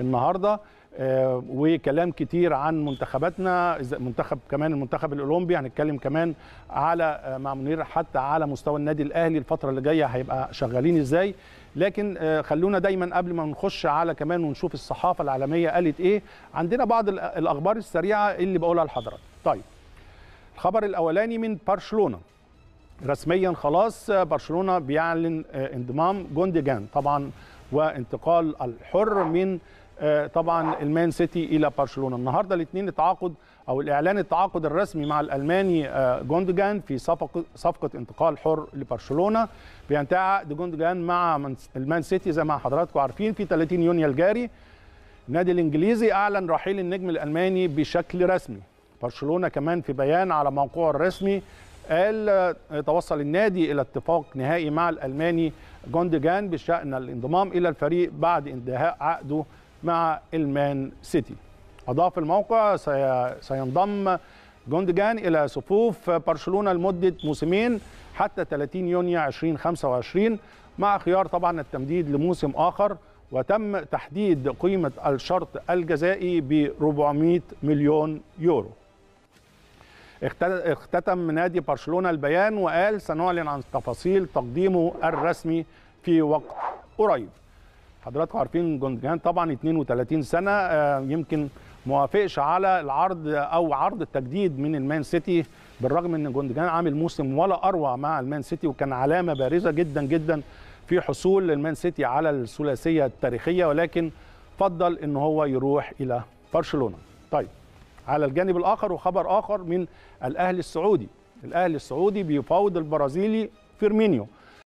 النهارده آه، وكلام كتير عن منتخباتنا منتخب كمان المنتخب الاولمبي هنتكلم كمان على آه، مع منير حتى على مستوى النادي الاهلي الفتره اللي جايه هيبقى شغالين ازاي لكن آه، خلونا دايما قبل ما نخش على كمان ونشوف الصحافه العالميه قالت ايه عندنا بعض الاخبار السريعه اللي بقولها لحضرتك طيب الخبر الاولاني من برشلونه رسميا خلاص برشلونه بيعلن انضمام جونديجان طبعا وانتقال الحر من آه، طبعا المان سيتي الى برشلونه النهارده الاثنين التعاقد او الاعلان التعاقد الرسمي مع الالماني آه، جوندجان في صفقه صفقه انتقال حر لبرشلونه بينتهي عقد جوندجان مع المان سيتي زي ما حضراتكم عارفين في 30 يونيو الجاري النادي الانجليزي اعلن رحيل النجم الالماني بشكل رسمي برشلونه كمان في بيان على موقعه الرسمي قال آه، توصل النادي الى اتفاق نهائي مع الالماني جوندجان بشان الانضمام الى الفريق بعد انتهاء عقده مع المان سيتي أضاف الموقع سينضم جوندجان إلى صفوف برشلونة لمدة موسمين حتى 30 يونيو 2025 مع خيار طبعا التمديد لموسم آخر وتم تحديد قيمة الشرط الجزائي ب 400 مليون يورو اختتم نادي برشلونة البيان وقال سنعلن عن تفاصيل تقديمه الرسمي في وقت قريب حضراتكم عارفين جوندجان طبعا 32 سنه آه، يمكن موافقش على العرض او عرض التجديد من المان سيتي بالرغم ان جوندجان عامل موسم ولا اروع مع المان سيتي وكان علامه بارزه جدا جدا في حصول المان سيتي على الثلاثيه التاريخيه ولكن فضل ان هو يروح الى برشلونه طيب على الجانب الاخر وخبر اخر من الاهلي السعودي الاهلي السعودي بيفاوض البرازيلي فيرمينيو